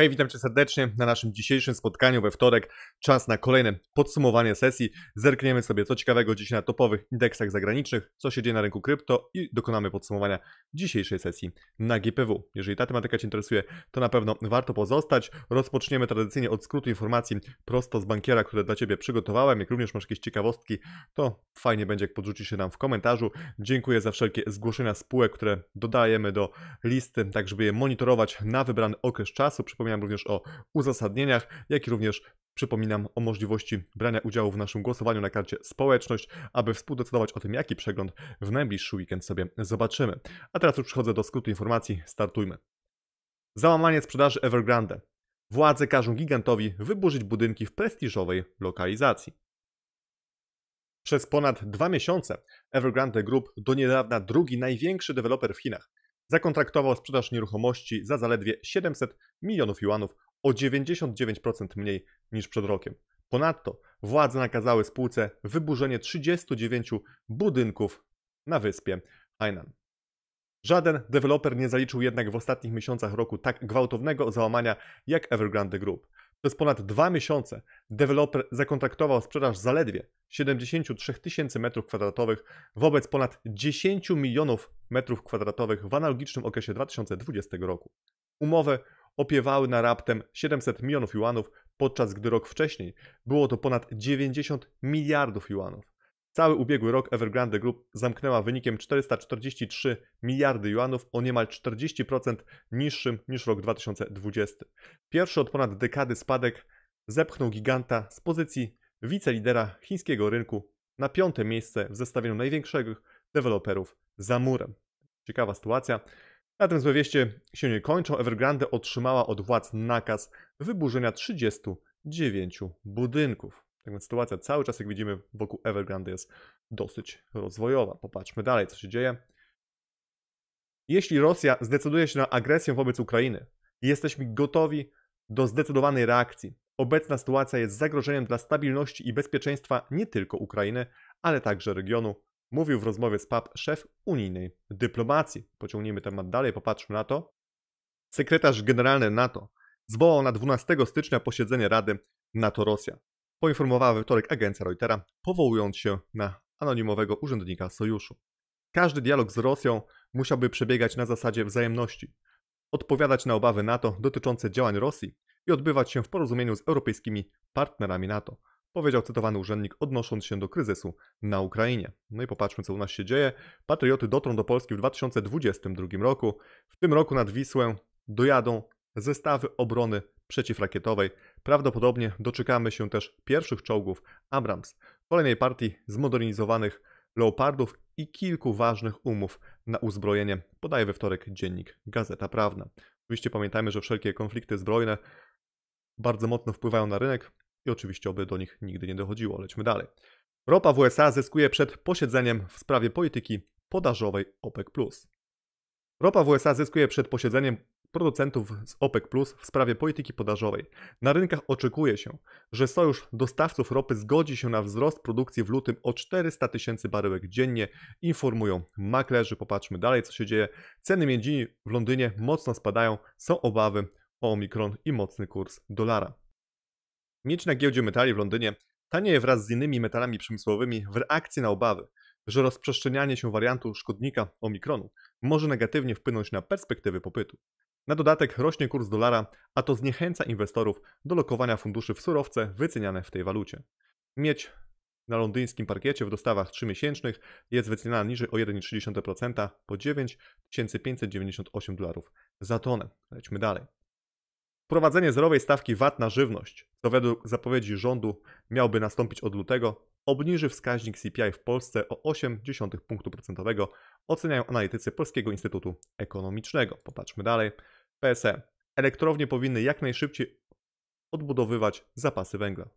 Hej, witam Cię serdecznie na naszym dzisiejszym spotkaniu we wtorek. Czas na kolejne podsumowanie sesji. Zerkniemy sobie co ciekawego dziś na topowych indeksach zagranicznych, co się dzieje na rynku krypto i dokonamy podsumowania dzisiejszej sesji na GPW. Jeżeli ta tematyka Cię interesuje, to na pewno warto pozostać. Rozpoczniemy tradycyjnie od skrótu informacji prosto z bankiera, które dla Ciebie przygotowałem. Jak również masz jakieś ciekawostki, to fajnie będzie, jak podrzucisz się nam w komentarzu. Dziękuję za wszelkie zgłoszenia spółek, które dodajemy do listy, tak żeby je monitorować na wybrany okres czasu. Przypominam, Przypominam również o uzasadnieniach, jak i również Przypominam o możliwości brania udziału w naszym głosowaniu na karcie Społeczność, aby współdecydować o tym, jaki przegląd w najbliższy weekend sobie zobaczymy. A teraz już przechodzę do skrótu informacji, startujmy. Załamanie sprzedaży Evergrande. Władze każą gigantowi wyburzyć budynki w prestiżowej lokalizacji. Przez ponad dwa miesiące Evergrande Group, do niedawna drugi największy deweloper w Chinach, zakontraktował sprzedaż nieruchomości za zaledwie 700 milionów juanów, o 99% mniej niż przed rokiem. Ponadto władze nakazały spółce wyburzenie 39 budynków na wyspie Hainan. Żaden deweloper nie zaliczył jednak w ostatnich miesiącach roku tak gwałtownego załamania jak Evergrande Group. Przez ponad dwa miesiące deweloper zakontraktował sprzedaż zaledwie 73 tysięcy m2 wobec ponad 10 milionów m2 w analogicznym okresie 2020 roku. Umowy opiewały na raptem 700 milionów juanów, podczas gdy rok wcześniej było to ponad 90 miliardów juanów. Cały ubiegły rok Evergrande Group zamknęła wynikiem 443 miliardy juanów o niemal 40% niższym niż rok 2020. Pierwszy od ponad dekady spadek zepchnął giganta z pozycji wicelidera chińskiego rynku na piąte miejsce w zestawieniu największych deweloperów za murem. Ciekawa sytuacja. Na tym złe wieście się nie kończą. Evergrande otrzymała od władz nakaz wyburzenia 39 budynków. Tak więc sytuacja cały czas, jak widzimy, wokół Evergrande jest dosyć rozwojowa. Popatrzmy dalej, co się dzieje. Jeśli Rosja zdecyduje się na agresję wobec Ukrainy, jesteśmy gotowi do zdecydowanej reakcji. Obecna sytuacja jest zagrożeniem dla stabilności i bezpieczeństwa nie tylko Ukrainy, ale także regionu, mówił w rozmowie z PAP szef unijnej dyplomacji. Pociągnijmy temat dalej, popatrzmy na to. Sekretarz generalny NATO zwołał na 12 stycznia posiedzenie Rady NATO-Rosja poinformowała we wtorek agencja Reutera, powołując się na anonimowego urzędnika sojuszu. Każdy dialog z Rosją musiałby przebiegać na zasadzie wzajemności, odpowiadać na obawy NATO dotyczące działań Rosji i odbywać się w porozumieniu z europejskimi partnerami NATO, powiedział cytowany urzędnik odnosząc się do kryzysu na Ukrainie. No i popatrzmy co u nas się dzieje. Patrioty dotrą do Polski w 2022 roku. W tym roku nad Wisłę dojadą zestawy obrony przeciwrakietowej. Prawdopodobnie doczekamy się też pierwszych czołgów Abrams, kolejnej partii zmodernizowanych Leopardów i kilku ważnych umów na uzbrojenie, podaje we wtorek dziennik Gazeta Prawna. Oczywiście pamiętajmy, że wszelkie konflikty zbrojne bardzo mocno wpływają na rynek i oczywiście oby do nich nigdy nie dochodziło. Lećmy dalej. Ropa w USA zyskuje przed posiedzeniem w sprawie polityki podażowej OPEC+. Ropa w USA zyskuje przed posiedzeniem producentów z OPEC Plus w sprawie polityki podażowej. Na rynkach oczekuje się, że sojusz dostawców ropy zgodzi się na wzrost produkcji w lutym o 400 tysięcy baryłek dziennie, informują maklerzy. Popatrzmy dalej, co się dzieje. Ceny miedzi w Londynie mocno spadają, są obawy o omikron i mocny kurs dolara. Miedź na giełdzie metali w Londynie tanieje wraz z innymi metalami przemysłowymi w reakcji na obawy, że rozprzestrzenianie się wariantu szkodnika omikronu może negatywnie wpłynąć na perspektywy popytu. Na dodatek rośnie kurs dolara, a to zniechęca inwestorów do lokowania funduszy w surowce wyceniane w tej walucie. Mieć na londyńskim parkiecie w dostawach 3-miesięcznych jest wyceniana niżej o 1,3% po 9598 dolarów za tonę. Lećmy dalej. Wprowadzenie zerowej stawki VAT na żywność, co według zapowiedzi rządu miałby nastąpić od lutego, obniży wskaźnik CPI w Polsce o 0,8 punktu procentowego, oceniają analitycy Polskiego Instytutu Ekonomicznego. Popatrzmy dalej. PSE. Elektrownie powinny jak najszybciej odbudowywać zapasy węgla.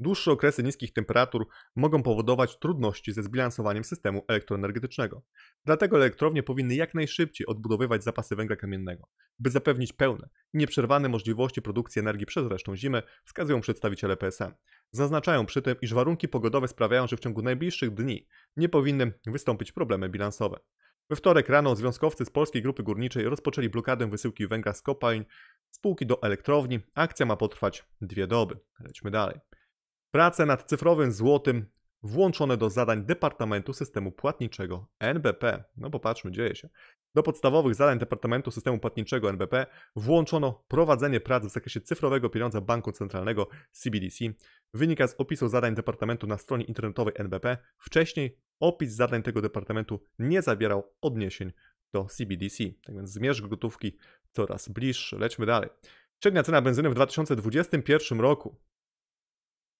Dłuższe okresy niskich temperatur mogą powodować trudności ze zbilansowaniem systemu elektroenergetycznego. Dlatego elektrownie powinny jak najszybciej odbudowywać zapasy węgla kamiennego, by zapewnić pełne i nieprzerwane możliwości produkcji energii przez resztę zimy, wskazują przedstawiciele PSM. E. Zaznaczają przy tym, iż warunki pogodowe sprawiają, że w ciągu najbliższych dni nie powinny wystąpić problemy bilansowe. We wtorek rano związkowcy z Polskiej Grupy Górniczej rozpoczęli blokadę wysyłki węgla z kopalń spółki do elektrowni. Akcja ma potrwać dwie doby. Lećmy dalej. Prace nad cyfrowym złotym włączone do zadań Departamentu Systemu Płatniczego NBP. No popatrzmy, dzieje się. Do podstawowych zadań Departamentu Systemu Płatniczego NBP włączono prowadzenie prac w zakresie cyfrowego pieniądza Banku Centralnego CBDC. Wynika z opisu zadań departamentu na stronie internetowej NBP. Wcześniej opis zadań tego departamentu nie zawierał odniesień do CBDC. Tak więc zmierzch gotówki coraz bliższy. Lećmy dalej. Średnia cena benzyny w 2021 roku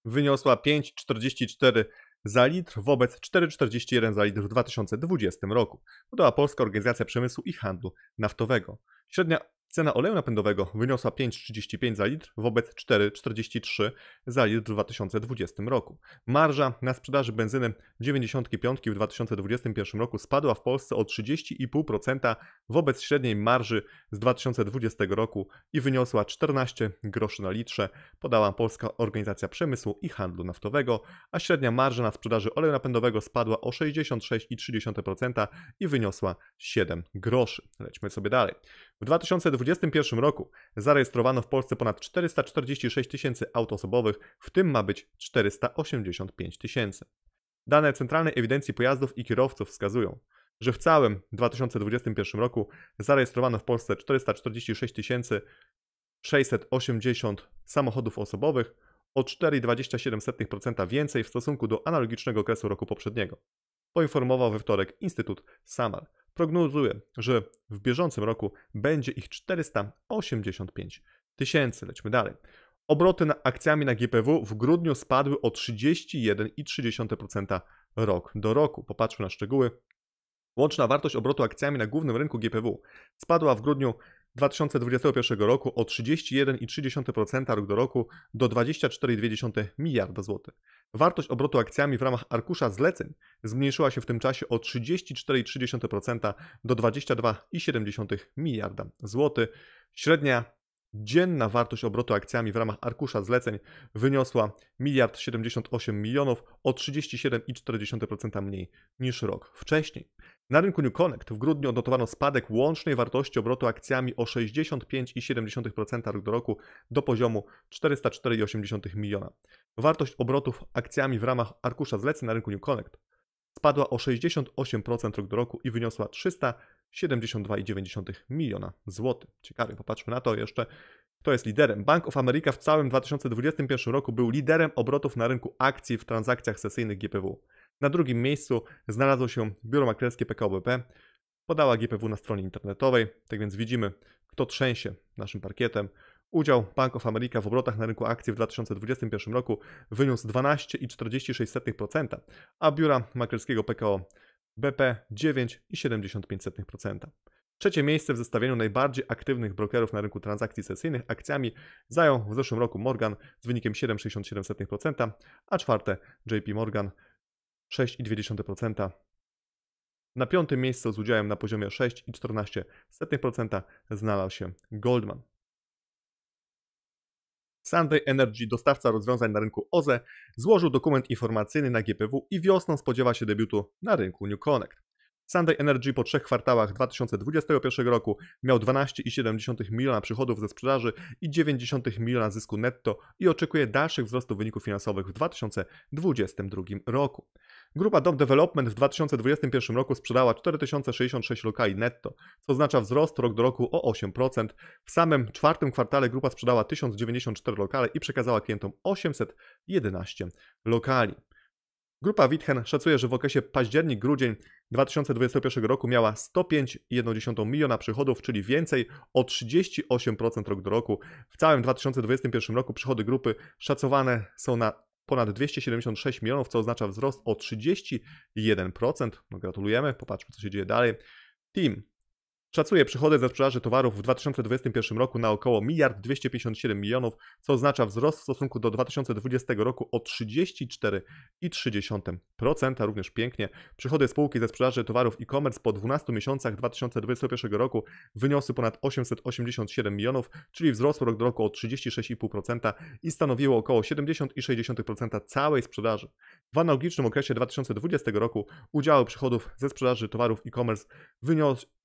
wyniosła 5,44 za litr wobec 4,41 za litr w 2020 roku, podała Polska Organizacja Przemysłu i Handlu Naftowego. Średnia cena oleju napędowego wyniosła 5,35 za litr wobec 4,43 za litr w 2020 roku. Marża na sprzedaży benzyny 95 w 2021 roku spadła w Polsce o 30,5% wobec średniej marży z 2020 roku i wyniosła 14 groszy na litrze, podała Polska Organizacja Przemysłu i Handlu Naftowego, a średnia marża na sprzedaży oleju napędowego spadła o 66,3% i wyniosła 7 groszy. Lećmy sobie dalej. W 2021 roku zarejestrowano w Polsce ponad 446 tysięcy aut osobowych, w tym ma być 485 tysięcy. Dane Centralnej Ewidencji Pojazdów i Kierowców wskazują, że w całym 2021 roku zarejestrowano w Polsce 446 680 samochodów osobowych, o 4,27% więcej w stosunku do analogicznego okresu roku poprzedniego, poinformował we wtorek Instytut SAMAR. Prognozuje, że w bieżącym roku będzie ich 485 tysięcy. Lećmy dalej. Obroty na akcjami na GPW w grudniu spadły o 31,3% rok do roku. Popatrzmy na szczegóły. Łączna wartość obrotu akcjami na głównym rynku GPW spadła w grudniu 2021 roku o 31,3% rok do roku do 24,2 miliarda złotych. Wartość obrotu akcjami w ramach arkusza zleceń zmniejszyła się w tym czasie o 34,3% do 22,7 miliarda złotych. Średnia Dzienna wartość obrotu akcjami w ramach arkusza zleceń wyniosła 1 78 milionów o 37,4% mniej niż rok wcześniej. Na rynku New Connect w grudniu odnotowano spadek łącznej wartości obrotu akcjami o 65,7% rok do roku do poziomu 404,8 miliona. Wartość obrotów akcjami w ramach arkusza zleceń na rynku New Connect spadła o 68% rok do roku i wyniosła 372,9 miliona złotych. Ciekawie, popatrzmy na to jeszcze. Kto jest liderem? Bank of America w całym 2021 roku był liderem obrotów na rynku akcji w transakcjach sesyjnych GPW. Na drugim miejscu znalazło się biuro maklerskie PKBP, Podała GPW na stronie internetowej, tak więc widzimy, kto trzęsie naszym parkietem. Udział Bank of America w obrotach na rynku akcji w 2021 roku wyniósł 12,46%, a biura maklerskiego PKO BP 9,75%. Trzecie miejsce w zestawieniu najbardziej aktywnych brokerów na rynku transakcji sesyjnych akcjami zajął w zeszłym roku Morgan z wynikiem 7,67%, a czwarte JP Morgan 6,2%. Na piątym miejscu z udziałem na poziomie 6,14% znalazł się Goldman. Sunday Energy, dostawca rozwiązań na rynku OZE, złożył dokument informacyjny na GPW i wiosną spodziewa się debiutu na rynku New Connect. Sunday Energy po trzech kwartałach 2021 roku miał 12,7 miliona przychodów ze sprzedaży i 90 miliona zysku netto i oczekuje dalszych wzrostów wyników finansowych w 2022 roku. Grupa Dom Development w 2021 roku sprzedała 4066 lokali netto, co oznacza wzrost rok do roku o 8%. W samym czwartym kwartale grupa sprzedała 1094 lokale i przekazała klientom 811 lokali. Grupa Witchen szacuje, że w okresie październik-grudzień 2021 roku miała 105,1 miliona przychodów, czyli więcej o 38% rok do roku. W całym 2021 roku przychody grupy szacowane są na ponad 276 milionów, co oznacza wzrost o 31%. No, gratulujemy, popatrzmy co się dzieje dalej. Team Szacuje przychody ze sprzedaży towarów w 2021 roku na około 1 257 milionów, co oznacza wzrost w stosunku do 2020 roku o 34,3%, również pięknie. Przychody spółki ze sprzedaży towarów e-commerce po 12 miesiącach 2021 roku wyniosły ponad 887 milionów, czyli wzrost rok do roku o 36,5% i stanowiło około 70,6% całej sprzedaży. W analogicznym okresie 2020 roku udziały przychodów ze sprzedaży towarów e-commerce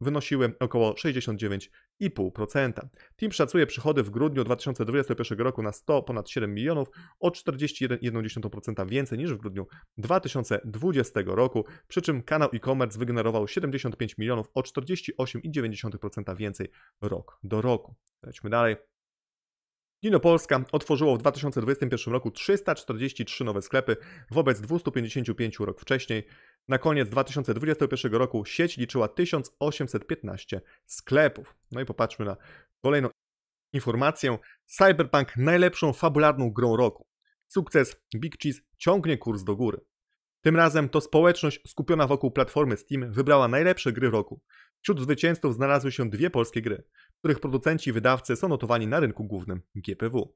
wynosiły około 69,5%. Team szacuje przychody w grudniu 2021 roku na 100 ponad 7 milionów, o 41,1% więcej niż w grudniu 2020 roku, przy czym kanał e-commerce wygenerował 75 milionów, o 48,9% więcej rok do roku. Lećmy dalej. Kino Polska otworzyło w 2021 roku 343 nowe sklepy wobec 255 rok wcześniej. Na koniec 2021 roku sieć liczyła 1815 sklepów. No i popatrzmy na kolejną informację. Cyberpunk najlepszą fabularną grą roku. Sukces Big Cheese ciągnie kurs do góry. Tym razem to społeczność skupiona wokół platformy Steam wybrała najlepsze gry roku. Wśród zwycięzców znalazły się dwie polskie gry których producenci i wydawcy są notowani na rynku głównym GPW.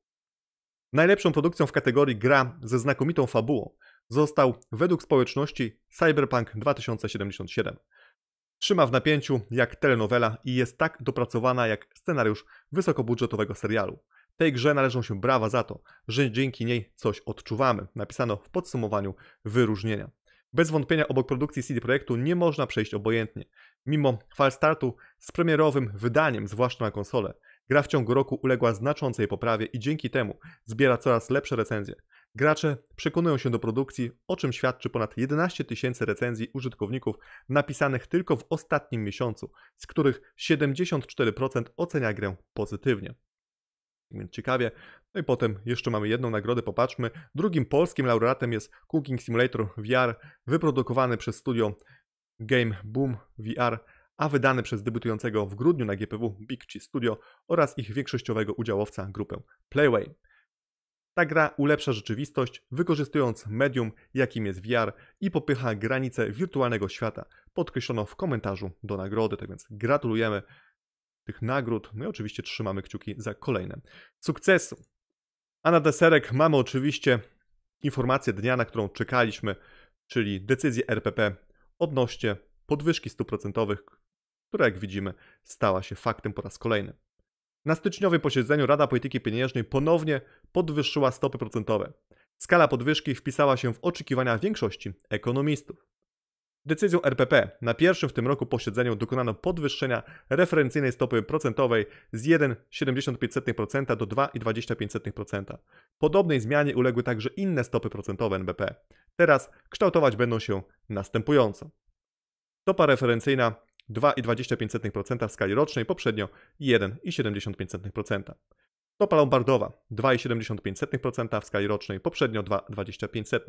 Najlepszą produkcją w kategorii gra ze znakomitą fabułą został według społeczności Cyberpunk 2077. Trzyma w napięciu jak telenowela i jest tak dopracowana jak scenariusz wysokobudżetowego serialu. Tej grze należą się brawa za to, że dzięki niej coś odczuwamy, napisano w podsumowaniu wyróżnienia. Bez wątpienia obok produkcji CD Projektu nie można przejść obojętnie. Mimo fal startu z premierowym wydaniem, zwłaszcza na konsole, gra w ciągu roku uległa znaczącej poprawie i dzięki temu zbiera coraz lepsze recenzje. Gracze przekonują się do produkcji, o czym świadczy ponad 11 tysięcy recenzji użytkowników napisanych tylko w ostatnim miesiącu, z których 74% ocenia grę pozytywnie. Więc ciekawie. No i potem jeszcze mamy jedną nagrodę, popatrzmy. Drugim polskim laureatem jest Cooking Simulator VR, wyprodukowany przez studio Game Boom VR, a wydany przez debutującego w grudniu na GPW Big Cheese Studio oraz ich większościowego udziałowca grupę Playway. Ta gra ulepsza rzeczywistość, wykorzystując medium, jakim jest VR i popycha granice wirtualnego świata. Podkreślono w komentarzu do nagrody, tak więc gratulujemy tych nagród. My oczywiście trzymamy kciuki za kolejne sukcesy. A na deserek mamy oczywiście informację dnia, na którą czekaliśmy, czyli decyzję RPP odnośnie podwyżki stóp procentowych, która jak widzimy stała się faktem po raz kolejny. Na styczniowym posiedzeniu Rada Polityki Pieniężnej ponownie podwyższyła stopy procentowe. Skala podwyżki wpisała się w oczekiwania większości ekonomistów. Decyzją RPP na pierwszym w tym roku posiedzeniu dokonano podwyższenia referencyjnej stopy procentowej z 1,75% do 2,25%. Podobnej zmianie uległy także inne stopy procentowe NBP. Teraz kształtować będą się następująco. Stopa referencyjna 2,25% w skali rocznej, poprzednio 1,75%. Stopa lombardowa 2,75% w skali rocznej, poprzednio 2,25%.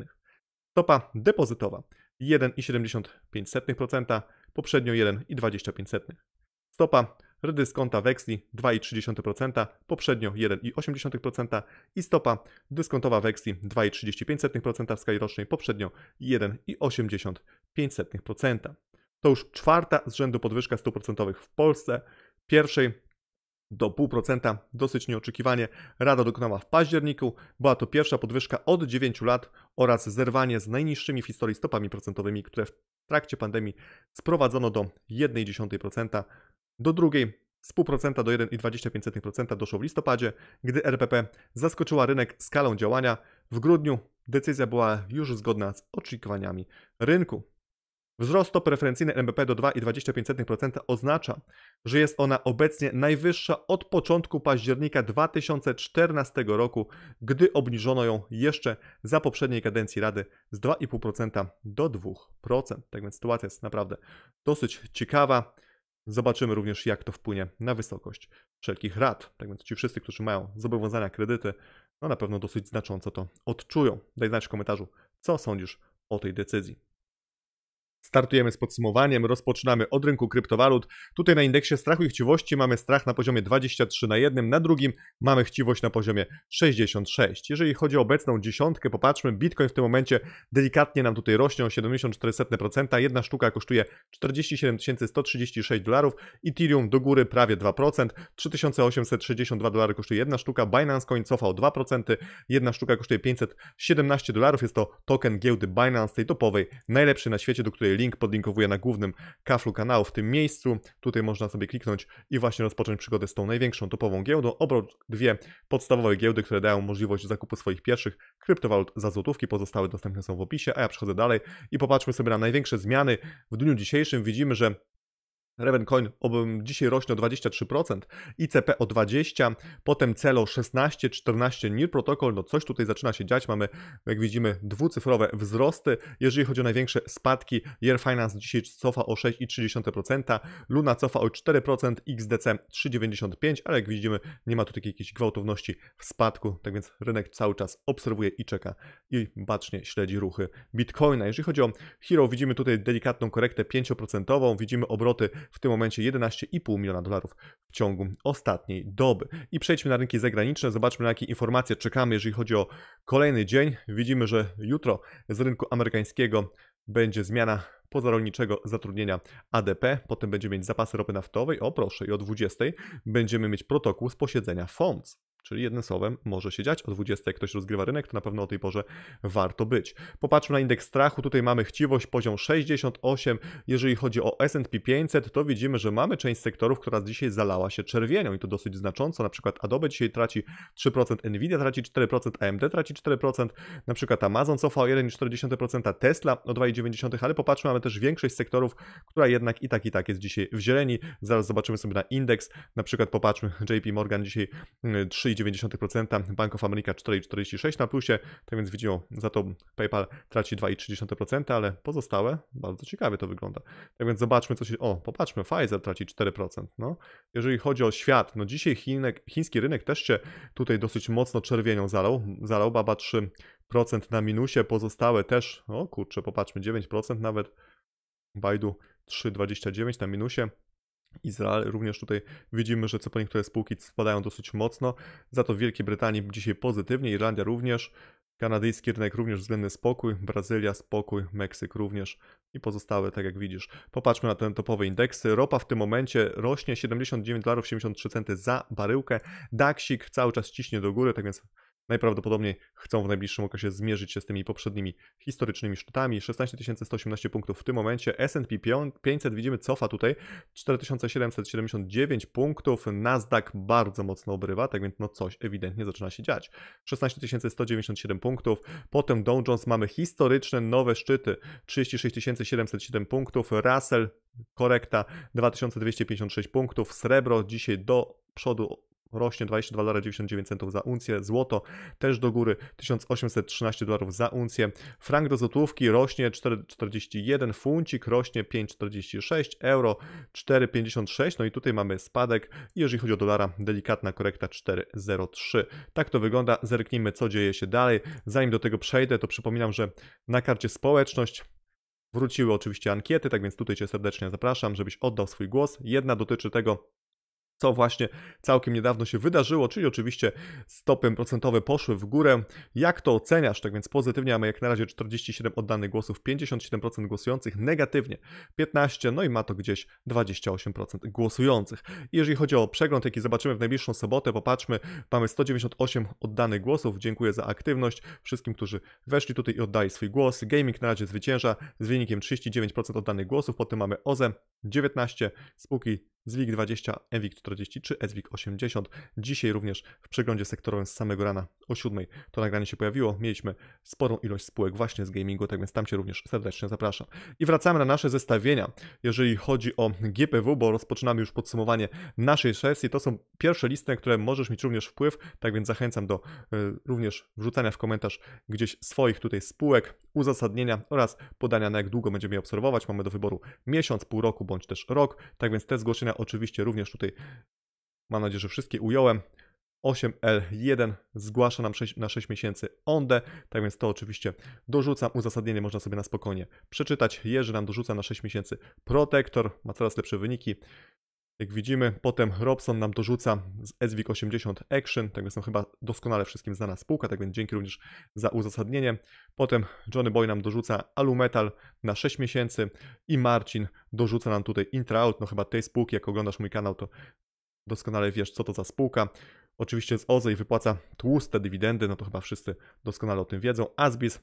Stopa depozytowa 1,75%, poprzednio 1,25%. Stopa redyskonta weksli 2,3%, poprzednio 1,8% i stopa dyskontowa weksli 2,35% w skali rocznej, poprzednio 1,85%. To już czwarta z rzędu podwyżka stóp procentowych w Polsce. Pierwszej do 0,5% dosyć nieoczekiwanie Rada dokonała w październiku. Była to pierwsza podwyżka od 9 lat oraz zerwanie z najniższymi w historii stopami procentowymi, które w trakcie pandemii sprowadzono do 1,1%. Do drugiej z 0,5% do 1,25% doszło w listopadzie, gdy RPP zaskoczyła rynek skalą działania. W grudniu decyzja była już zgodna z oczekiwaniami rynku. Wzrost stopy referencyjnej NBP do 2,25% oznacza, że jest ona obecnie najwyższa od początku października 2014 roku, gdy obniżono ją jeszcze za poprzedniej kadencji Rady z 2,5% do 2%. Tak więc sytuacja jest naprawdę dosyć ciekawa. Zobaczymy również, jak to wpłynie na wysokość wszelkich rat. Tak więc ci wszyscy, którzy mają zobowiązania, kredyty, no na pewno dosyć znacząco to odczują. Daj znać w komentarzu, co sądzisz o tej decyzji. Startujemy z podsumowaniem, rozpoczynamy od rynku kryptowalut. Tutaj na indeksie strachu i chciwości mamy strach na poziomie 23 na jednym, na drugim mamy chciwość na poziomie 66. Jeżeli chodzi o obecną dziesiątkę, popatrzmy, Bitcoin w tym momencie delikatnie nam tutaj rośnie o 74%, jedna sztuka kosztuje 47 136 dolarów, Ethereum do góry prawie 2%, 3862 dolary kosztuje jedna sztuka, Binance Coin cofa o 2%, jedna sztuka kosztuje 517 dolarów, jest to token giełdy Binance, tej topowej, najlepszy na świecie, do której Link podlinkowuję na głównym kaflu kanału w tym miejscu. Tutaj można sobie kliknąć i właśnie rozpocząć przygodę z tą największą topową giełdą. Obrót dwie podstawowe giełdy, które dają możliwość zakupu swoich pierwszych kryptowalut za złotówki. Pozostałe dostępne są w opisie, a ja przechodzę dalej i popatrzmy sobie na największe zmiany w dniu dzisiejszym. Widzimy, że Ravencoin dzisiaj rośnie o 23%, ICP o 20%, potem Celo 16, 14, NIR Protocol, no coś tutaj zaczyna się dziać, mamy jak widzimy dwucyfrowe wzrosty, jeżeli chodzi o największe spadki, Year Finance dzisiaj cofa o 6,3%, Luna cofa o 4%, XDC 3,95%, ale jak widzimy nie ma tutaj jakiejś gwałtowności w spadku, tak więc rynek cały czas obserwuje i czeka i bacznie śledzi ruchy Bitcoina. Jeżeli chodzi o Hero, widzimy tutaj delikatną korektę 5%, widzimy obroty w tym momencie 11,5 miliona dolarów w ciągu ostatniej doby. I przejdźmy na rynki zagraniczne, zobaczmy na jakie informacje czekamy, jeżeli chodzi o kolejny dzień. Widzimy, że jutro z rynku amerykańskiego będzie zmiana pozarolniczego zatrudnienia ADP, potem będziemy mieć zapasy ropy naftowej, o proszę, i o 20 będziemy mieć protokół z posiedzenia FOMC. Czyli jednym słowem może się dziać. O 20 jak ktoś rozgrywa rynek, to na pewno o tej porze warto być. Popatrzmy na indeks strachu. Tutaj mamy chciwość poziom 68. Jeżeli chodzi o S&P 500, to widzimy, że mamy część sektorów, która dzisiaj zalała się czerwienią i to dosyć znacząco. Na przykład Adobe dzisiaj traci 3%, Nvidia traci 4%, AMD traci 4%, na przykład Amazon cofa o 1,4%, Tesla o 2,9%, ale popatrzmy, mamy też większość sektorów, która jednak i tak i tak jest dzisiaj w zieleni. Zaraz zobaczymy sobie na indeks. Na przykład popatrzmy, JP Morgan dzisiaj 3 mm, 3,9%, Bank of America 4,46% na plusie, tak więc widzimy, za to PayPal traci 2,3%, ale pozostałe bardzo ciekawie to wygląda. Tak więc zobaczmy, co się... O, popatrzmy, Pfizer traci 4%. No. Jeżeli chodzi o świat, no dzisiaj chinek, chiński rynek też się tutaj dosyć mocno czerwienią zalał, zalał baba 3% na minusie, pozostałe też, o kurczę, popatrzmy, 9% nawet, Baidu 3,29 na minusie. Izrael. Również tutaj widzimy, że co po niektóre spółki spadają dosyć mocno. Za to w Wielkiej Brytanii dzisiaj pozytywnie, Irlandia również, kanadyjski rynek również względny spokój, Brazylia spokój, Meksyk również i pozostałe, tak jak widzisz. Popatrzmy na te topowe indeksy. Ropa w tym momencie rośnie 79 dolarów centy za baryłkę. Daksik cały czas ciśnie do góry, tak więc Najprawdopodobniej chcą w najbliższym okresie zmierzyć się z tymi poprzednimi historycznymi szczytami. 16118 punktów w tym momencie. S&P 500 widzimy cofa tutaj 4779 punktów. Nasdaq bardzo mocno obrywa, tak więc no coś ewidentnie zaczyna się dziać. 16197 punktów. Potem Dow Jones mamy historyczne nowe szczyty 36707 punktów. Russell korekta 2256 punktów. Srebro dzisiaj do przodu rośnie 22,99 dolarów za uncję, złoto też do góry 1813 dolarów za uncję, frank do złotówki rośnie 4,41, funcik rośnie 5,46, euro 4,56, no i tutaj mamy spadek, jeżeli chodzi o dolara, delikatna korekta 4,03. Tak to wygląda, zerknijmy co dzieje się dalej, zanim do tego przejdę, to przypominam, że na karcie społeczność Wróciły oczywiście ankiety, tak więc tutaj Cię serdecznie zapraszam, żebyś oddał swój głos. Jedna dotyczy tego, co właśnie całkiem niedawno się wydarzyło, czyli oczywiście stopy procentowe poszły w górę. Jak to oceniasz? Tak więc pozytywnie mamy jak na razie 47 oddanych głosów, 57% głosujących, negatywnie 15, no i ma to gdzieś 28% głosujących. Jeżeli chodzi o przegląd, jaki zobaczymy w najbliższą sobotę, popatrzmy, mamy 198 oddanych głosów. Dziękuję za aktywność wszystkim, którzy weszli tutaj i oddali swój głos. Gaming na razie zwycięża z wynikiem 39% oddanych głosów, potem mamy OZE 19, spółki Zwik 20, Ewik 43, Ezwik 80. Dzisiaj również w przeglądzie sektorowym z samego rana o 7 to nagranie się pojawiło. Mieliśmy sporą ilość spółek właśnie z gamingu, tak więc tam się również serdecznie zapraszam. I wracamy na nasze zestawienia, jeżeli chodzi o GPW, bo rozpoczynamy już podsumowanie naszej sesji. To są pierwsze listy, na które możesz mieć również wpływ, tak więc zachęcam do y, również wrzucania w komentarz gdzieś swoich tutaj spółek, uzasadnienia oraz podania na jak długo będziemy je obserwować. Mamy do wyboru miesiąc, pół roku bądź też rok, tak więc te zgłoszenia Oczywiście również tutaj, mam nadzieję, że wszystkie ująłem. 8L1 zgłasza nam 6, na 6 miesięcy onde, tak więc to oczywiście dorzucam. Uzasadnienie można sobie na spokojnie przeczytać. Jerzy nam dorzuca na 6 miesięcy protektor, ma coraz lepsze wyniki. Jak widzimy, potem Robson nam dorzuca z SWIG 80 Action, tak więc no chyba doskonale wszystkim znana spółka, tak więc dzięki również za uzasadnienie. Potem Johnny Boy nam dorzuca Alumetal na 6 miesięcy i Marcin dorzuca nam tutaj Intraout, no chyba tej spółki, jak oglądasz mój kanał, to doskonale wiesz, co to za spółka. Oczywiście z OZE wypłaca tłuste dywidendy, no to chyba wszyscy doskonale o tym wiedzą. Asbis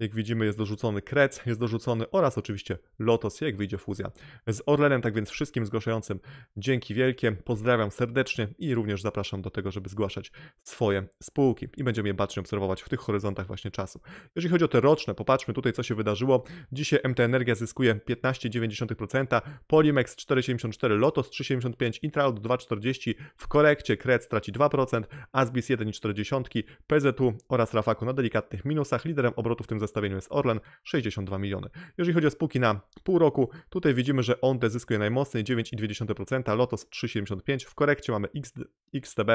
jak widzimy jest dorzucony Krec, jest dorzucony oraz oczywiście Lotos, jak wyjdzie fuzja z Orlenem. Tak więc wszystkim zgłaszającym dzięki wielkie, pozdrawiam serdecznie i również zapraszam do tego, żeby zgłaszać swoje spółki i będziemy je bacznie obserwować w tych horyzontach właśnie czasu. Jeżeli chodzi o te roczne, popatrzmy tutaj co się wydarzyło. Dzisiaj MT Energia zyskuje 15,9%, Polimex 4,74%, Lotos 3,75%, Intraud 2,40%, w korekcie Krec traci 2%, Asbis 1,40%, PZU oraz Rafaku na delikatnych minusach. Liderem obrotu w tym zespole zestawieniu jest Orlen, 62 miliony. Jeżeli chodzi o spółki na pół roku, tutaj widzimy, że on zyskuje najmocniej 9,2%, Lotos 3,75%, w korekcie mamy XD, XTB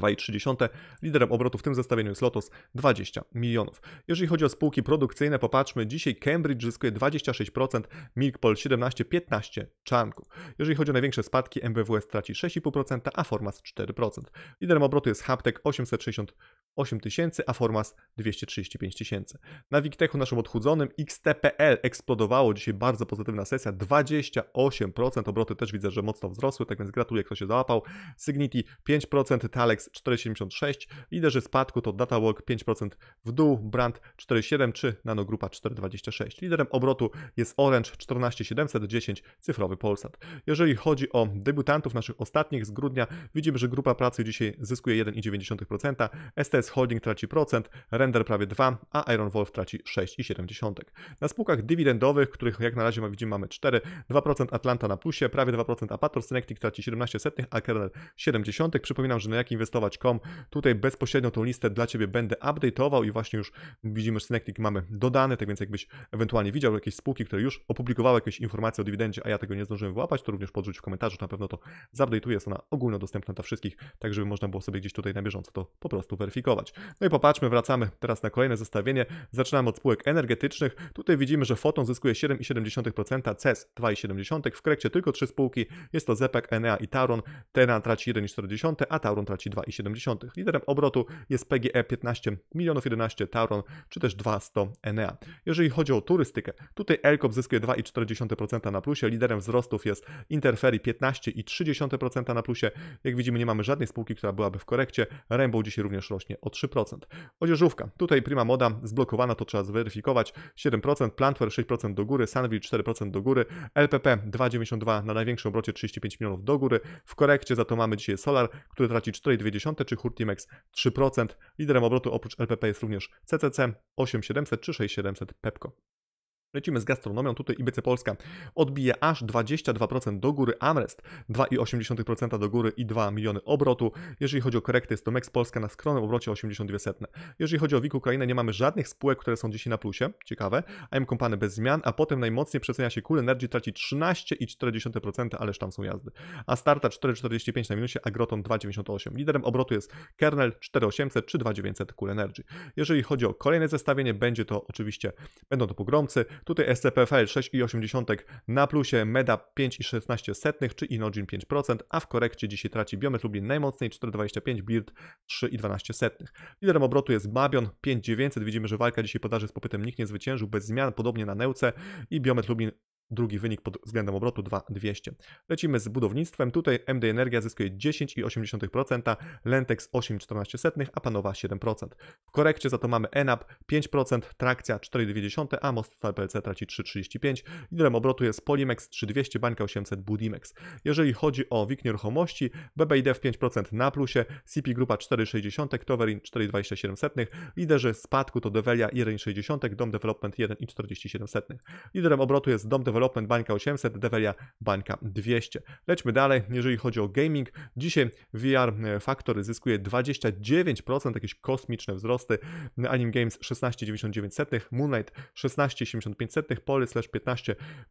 2,3. Liderem obrotu w tym zestawieniu jest Lotus 20 milionów. Jeżeli chodzi o spółki produkcyjne, popatrzmy, dzisiaj Cambridge zyskuje 26%, Milkpol 17, 15 czanków. Jeżeli chodzi o największe spadki, MBWS traci 6,5%, a Formas 4%. Liderem obrotu jest Haptek 868 tysięcy, a Formas 235 tysięcy. Na Wiktechu naszym odchudzonym XTPL eksplodowało dzisiaj bardzo pozytywna sesja, 28%, obroty też widzę, że mocno wzrosły, tak więc gratuluję, kto się załapał. Signity 5%, Talex 4,76, liderzy spadku to DataWalk 5% w dół, Brand 4,7 czy Nanogrupa 4,26. Liderem obrotu jest Orange 14710, cyfrowy Polsat. Jeżeli chodzi o debiutantów naszych ostatnich z grudnia, widzimy, że grupa pracy dzisiaj zyskuje 1,9%, STS Holding traci procent, Render prawie 2, a Iron Wolf traci 6,7. Na spółkach dywidendowych, których jak na razie widzimy mamy 4, 2% Atlanta na plusie, prawie 2% Apator Synectic traci 17 a Kernel 70. Przypominam, że na jakim inwestować.com. Tutaj bezpośrednio tą listę dla Ciebie będę update'ował i właśnie już widzimy, że Synectic mamy dodane tak więc jakbyś ewentualnie widział jakieś spółki, które już opublikowały jakieś informacje o dywidendzie, a ja tego nie zdążyłem wyłapać, to również podrzuć w komentarzu, na pewno to zupdate'uję, jest ona ogólnodostępna dla wszystkich, tak żeby można było sobie gdzieś tutaj na bieżąco to po prostu weryfikować. No i popatrzmy, wracamy teraz na kolejne zestawienie. Zaczynamy od spółek energetycznych. Tutaj widzimy, że Foton zyskuje 7,7%, CES 2,7%, w Krekcie tylko trzy spółki, jest to ZEPEK, Enea i Tauron. Tena traci 1,4, a Tauron traci 2%. 2,7. Liderem obrotu jest PGE 15 milionów 11 Tauron, czy też 200 Enea. Jeżeli chodzi o turystykę, tutaj Elkop zyskuje 2,4% na plusie, liderem wzrostów jest Interferi 15,3% na plusie. Jak widzimy nie mamy żadnej spółki, która byłaby w korekcie. Rainbow dzisiaj również rośnie o 3%. Odzieżówka, tutaj Prima Moda zblokowana, to trzeba zweryfikować. 7%, Plantware 6% do góry, Sunville 4% do góry, LPP 2,92 na największym obrocie 35 milionów do góry. W korekcie za to mamy dzisiaj Solar, który traci 4,2 3,2 czy Hurtimex 3%. Liderem obrotu oprócz LPP jest również CCC 8700 czy 6700 Pepco. Lecimy z gastronomią, tutaj IBC Polska odbije aż 22% do góry, Amrest 2,8% do góry i 2 miliony obrotu. Jeżeli chodzi o korekty, jest to MEX Polska na skromnym obrocie 82 setne. Jeżeli chodzi o wik Ukrainę, nie mamy żadnych spółek, które są dzisiaj na plusie, ciekawe. AM Kompany bez zmian, a potem najmocniej przecenia się Cool Energy, traci 13,4%, ależ tam są jazdy. A Starta 4,45 na minusie, a Groton 2,98. Liderem obrotu jest Kernel 4,800 czy 2,900 Cool Energy. Jeżeli chodzi o kolejne zestawienie, będzie to oczywiście, będą to pogromcy, Tutaj SCPFL 6,8, na plusie MEDA 5,16, czy Inogin 5%, a w korekcie dzisiaj traci Biomet Lublin najmocniej 4,25, Bird 3,12. Liderem obrotu jest Babion 5,900. Widzimy, że walka dzisiaj podaży z popytem nikt nie zwyciężył, bez zmian, podobnie na Neuce i Biomet Lublin drugi wynik pod względem obrotu 2200. Lecimy z budownictwem. Tutaj MD Energia zyskuje 10,8%, Lentex 8,14, a Panowa 7%. W korekcie za to mamy ENAP 5%, Trakcja 4,2, a Most PLC traci 3,35. Liderem obrotu jest Polimex 3200, Bańka 800, Budimex. Jeżeli chodzi o WIG nieruchomości, w 5% na plusie, CP Grupa 4,6%, Towerin 4,27. Liderzy spadku to Develia 1,6%, Dom Development 1,47. Liderem obrotu jest Dom Development Development bańka 800, Develia bańka 200. Lećmy dalej, jeżeli chodzi o gaming. Dzisiaj VR e, Factory zyskuje 29%, jakieś kosmiczne wzrosty. Anim Games 16,99, Moonlight 16,75, Poly slash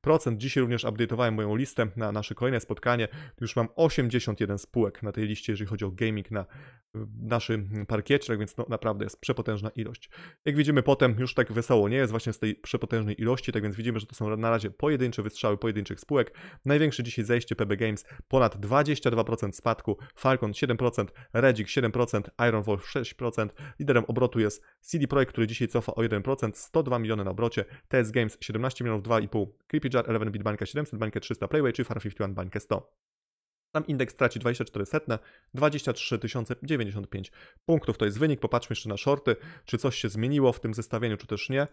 15%. Dzisiaj również update'owałem moją listę na nasze kolejne spotkanie. Już mam 81 spółek na tej liście, jeżeli chodzi o gaming na naszym parkiecie, tak więc no, naprawdę jest przepotężna ilość. Jak widzimy potem już tak wesoło nie jest właśnie z tej przepotężnej ilości, tak więc widzimy, że to są na razie pojedyncze pojedyncze wystrzały pojedynczych spółek. Największe dzisiaj zejście PB Games ponad 22% spadku, Falcon 7%, Redzik 7%, Iron Wolf 6%. Liderem obrotu jest CD Projekt, który dzisiaj cofa o 1%, 102 miliony na obrocie, TS Games 17 milionów 2,5, Creepy Jar 11 bit 700, bańkę 300, Playway czy Far 51 bańkę 100. Tam indeks traci 24 setne, 23 095 punktów. To jest wynik. Popatrzmy jeszcze na shorty, czy coś się zmieniło w tym zestawieniu, czy też nie.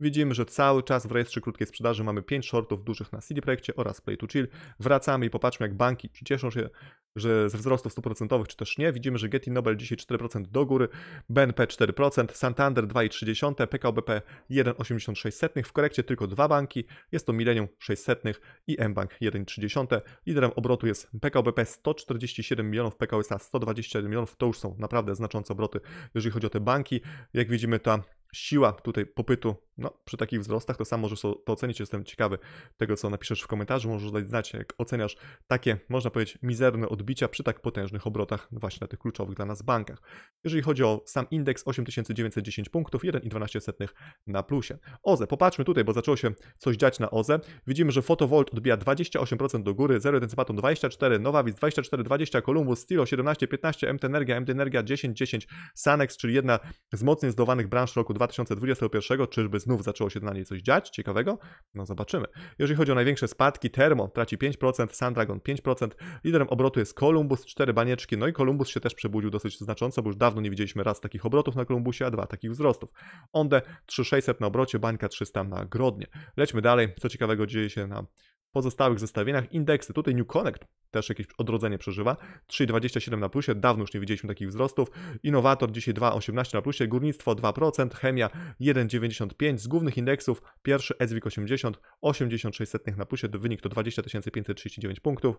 Widzimy, że cały czas w rejestrze krótkiej sprzedaży mamy 5 shortów dużych na CD Projekcie oraz Play to Chill. Wracamy i popatrzmy jak banki cieszą się, że z wzrostów procentowych czy też nie. Widzimy, że Getty Nobel dzisiaj 4% do góry, BNP 4%, Santander 2,3%, PKBP 1,86%, w korekcie tylko dwa banki, jest to Millennium 600 i mBank 1,3%. Liderem obrotu jest PKBP 147 milionów, PKO SA 121 milionów, to już są naprawdę znaczące obroty, jeżeli chodzi o te banki. Jak widzimy ta siła tutaj popytu no, przy takich wzrostach, to sam możesz to ocenić. Jestem ciekawy tego, co napiszesz w komentarzu. Możesz dać znać, jak oceniasz takie, można powiedzieć, mizerne odbicia przy tak potężnych obrotach właśnie na tych kluczowych dla nas bankach. Jeżeli chodzi o sam indeks, 8910 punktów, 1,12 na plusie. OZE, popatrzmy tutaj, bo zaczęło się coś dziać na OZE. Widzimy, że fotowolt odbija 28% do góry, 0,1 Maton 24, Nowavis 24, 20, Columbus, Stilo 17, 15, MT Energia, MT Energia 10, 10, Sanex, czyli jedna z mocniej zdołanych branż roku 2021, czyżby znów zaczęło się na niej coś dziać ciekawego? No zobaczymy. Jeżeli chodzi o największe spadki, termo traci 5%, Sandragon 5%, liderem obrotu jest Columbus, 4 banieczki, no i Columbus się też przebudził dosyć znacząco, bo już dawno nie widzieliśmy raz takich obrotów na Columbusie, a dwa takich wzrostów. Onde 3600 na obrocie, Bańka 300 na Grodnie. Lećmy dalej, co ciekawego dzieje się na pozostałych zestawieniach indeksy. Tutaj New Connect też jakieś odrodzenie przeżywa. 3,27 na plusie, dawno już nie widzieliśmy takich wzrostów. Innowator dzisiaj 2,18 na plusie, górnictwo 2%, chemia 1,95. Z głównych indeksów pierwszy SWIG 80, 86 na plusie, wynik to 20 539 punktów.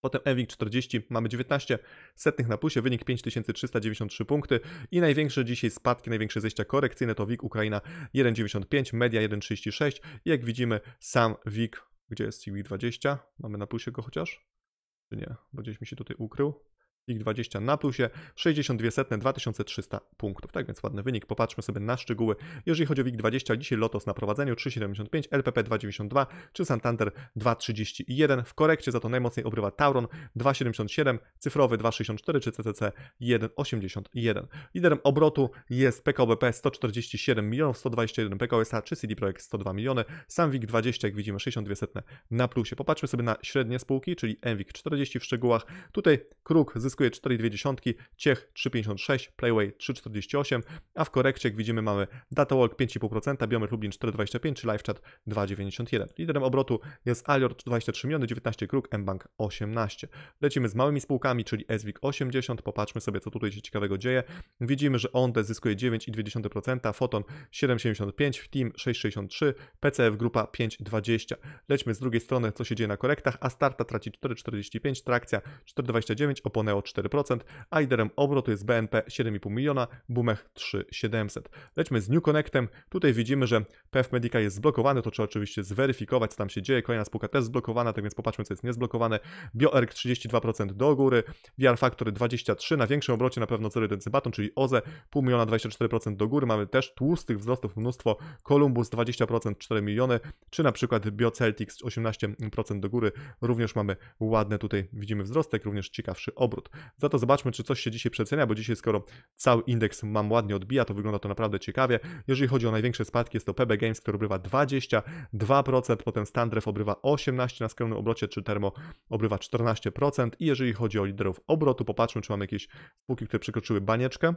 Potem EWIG 40 mamy 19 setnych na plusie, wynik 5393 punkty i największe dzisiaj spadki, największe zejścia korekcyjne to WIG Ukraina 1,95, Media 1,36 jak widzimy sam WIG gdzie jest CV20? Mamy na plusie go chociaż? Czy nie? Bo gdzieś mi się tutaj ukrył. WIG20 na plusie, 62 setne, 2300 punktów. Tak więc ładny wynik, popatrzmy sobie na szczegóły. Jeżeli chodzi o WIG20, dzisiaj Lotos na prowadzeniu 3,75, LPP 2,92 czy Santander 2,31. W korekcie za to najmocniej obrywa Tauron 2,77, cyfrowy 2,64 czy CCC 1,81. Liderem obrotu jest PKBP 147 milionów, 121 PKSA czy CD Projekt 102 miliony. Sam WIG20 jak widzimy 62 setne na plusie. Popatrzmy sobie na średnie spółki, czyli MWIG 40 w szczegółach. Tutaj Kruk zyskał zyskuje 4,2, Ciech 3,56, Playway 3,48, a w korekcie, jak widzimy, mamy Datawalk 5,5%, Biomer Lublin 4,25 czy LiveChat 2,91. Liderem obrotu jest Alior 23 miliony, 19 Kruk, mBank 18. Lecimy z małymi spółkami, czyli SWIG 80, popatrzmy sobie, co tutaj się ciekawego dzieje. Widzimy, że Onde zyskuje 9,2%, Foton 7,75, Team 6,63, PCF Grupa 5,20. Lećmy z drugiej strony, co się dzieje na korektach, a Starta traci 4,45, Trakcja 4,29, Oponeo 4%, a liderem obrotu jest BNP 7,5 miliona, Bumech 3,700. Lećmy z New Connectem. Tutaj widzimy, że PF Medical jest zblokowany, to trzeba oczywiście zweryfikować, co tam się dzieje. Kolejna spółka też zblokowana, tak więc popatrzmy, co jest niezblokowane. BioErg 32% do góry, VR Factory 23%, na większym obrocie na pewno 0,1 baton, czyli OZE pół miliona 24% do góry. Mamy też tłustych wzrostów mnóstwo, Columbus 20%, 4 miliony, czy na przykład BioCeltics 18% do góry. Również mamy ładne tutaj, widzimy wzrostek, również ciekawszy obrót. Za to zobaczmy, czy coś się dzisiaj przecenia, bo dzisiaj skoro cały indeks mam ładnie odbija, to wygląda to naprawdę ciekawie. Jeżeli chodzi o największe spadki, jest to PB Games, który obrywa 22%, potem Standref obrywa 18% na skromnym obrocie, czy Termo obrywa 14%. I jeżeli chodzi o liderów obrotu, popatrzmy, czy mamy jakieś spółki, które przekroczyły banieczkę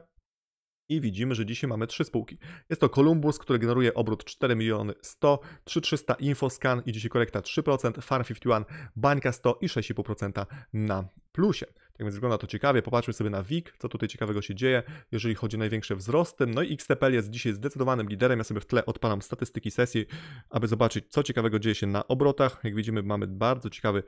i widzimy, że dzisiaj mamy trzy spółki. Jest to Columbus, który generuje obrót 4 miliony 100, 3300 Infoscan i dzisiaj korekta 3%, Farm 51, bańka 100 i 6,5% na plusie. Tak więc wygląda to ciekawie. Popatrzmy sobie na WIG, co tutaj ciekawego się dzieje, jeżeli chodzi o największe wzrosty. No i XTPL jest dzisiaj zdecydowanym liderem. Ja sobie w tle odpalam statystyki sesji, aby zobaczyć, co ciekawego dzieje się na obrotach. Jak widzimy, mamy bardzo ciekawy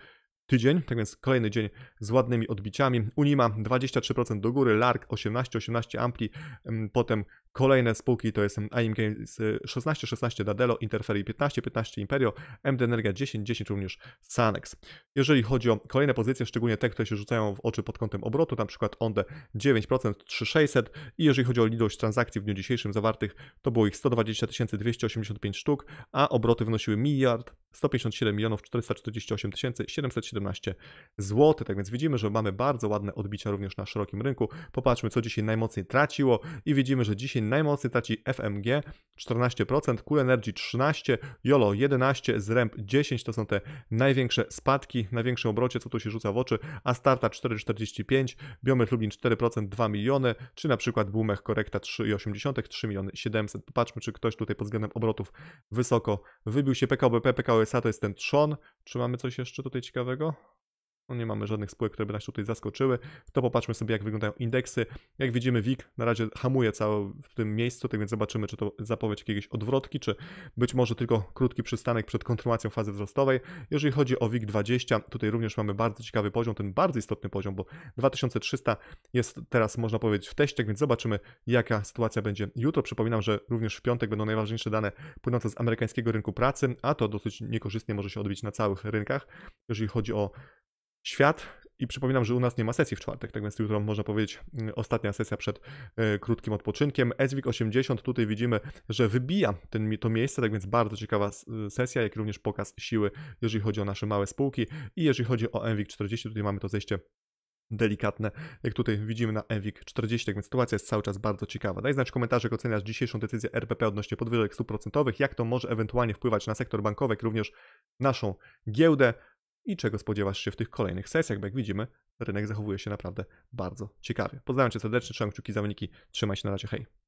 tydzień, tak więc kolejny dzień z ładnymi odbiciami. Unima 23% do góry, Lark 18, 18 ampli, mm, potem Kolejne spółki to jest AIM Games 16, y, 16 Dadelo, Interferii 15, 15 Imperio, MD Energia 10, 10 również Sanex. Jeżeli chodzi o kolejne pozycje, szczególnie te, które się rzucają w oczy pod kątem obrotu, na przykład ONDE 9%, 3600 i jeżeli chodzi o ilość transakcji w dniu dzisiejszym zawartych, to było ich 120 285 sztuk, a obroty wynosiły miliard 157 milionów 448 717 zł. Tak więc widzimy, że mamy bardzo ładne odbicia również na szerokim rynku. Popatrzmy, co dzisiaj najmocniej traciło i widzimy, że dzisiaj Martin najmocniej traci FMG 14%, Cool Energy 13%, YOLO 11%, ZREMP 10%, to są te największe spadki, największe obrocie, co tu się rzuca w oczy, a Starta 4,45, Biomech Lublin 4%, 2 miliony, czy na przykład Bumech Korekta 3,8, 3 miliony 700. Popatrzmy, czy ktoś tutaj pod względem obrotów wysoko wybił się PKBP, PKOSA to jest ten trzon. Czy mamy coś jeszcze tutaj ciekawego? No nie mamy żadnych spółek, które by nas tutaj zaskoczyły. To popatrzmy sobie, jak wyglądają indeksy. Jak widzimy, WIG na razie hamuje cały w tym miejscu, tak więc zobaczymy, czy to zapowiedź jakiejś odwrotki, czy być może tylko krótki przystanek przed kontynuacją fazy wzrostowej. Jeżeli chodzi o WIG20, tutaj również mamy bardzo ciekawy poziom, ten bardzo istotny poziom, bo 2300 jest teraz, można powiedzieć, w teście, tak więc zobaczymy, jaka sytuacja będzie jutro. Przypominam, że również w piątek będą najważniejsze dane płynące z amerykańskiego rynku pracy, a to dosyć niekorzystnie może się odbić na całych rynkach. Jeżeli chodzi o świat. I przypominam, że u nas nie ma sesji w czwartek, tak więc jutro można powiedzieć mm, ostatnia sesja przed e, krótkim odpoczynkiem. Eswik 80 tutaj widzimy, że wybija ten, to miejsce, tak więc bardzo ciekawa e, sesja, jak również pokaz siły, jeżeli chodzi o nasze małe spółki i jeżeli chodzi o Enwik 40, tutaj mamy to zejście delikatne, jak tutaj widzimy na EWIK 40, tak więc sytuacja jest cały czas bardzo ciekawa. Daj znać w komentarzach, jak oceniasz dzisiejszą decyzję RPP odnośnie podwyżek procentowych, jak to może ewentualnie wpływać na sektor bankowy, jak również naszą giełdę i czego spodziewasz się w tych kolejnych sesjach, bo jak widzimy, rynek zachowuje się naprawdę bardzo ciekawie. Pozdrawiam Cię serdecznie, trzymam kciuki za wyniki, trzymaj się na razie, hej.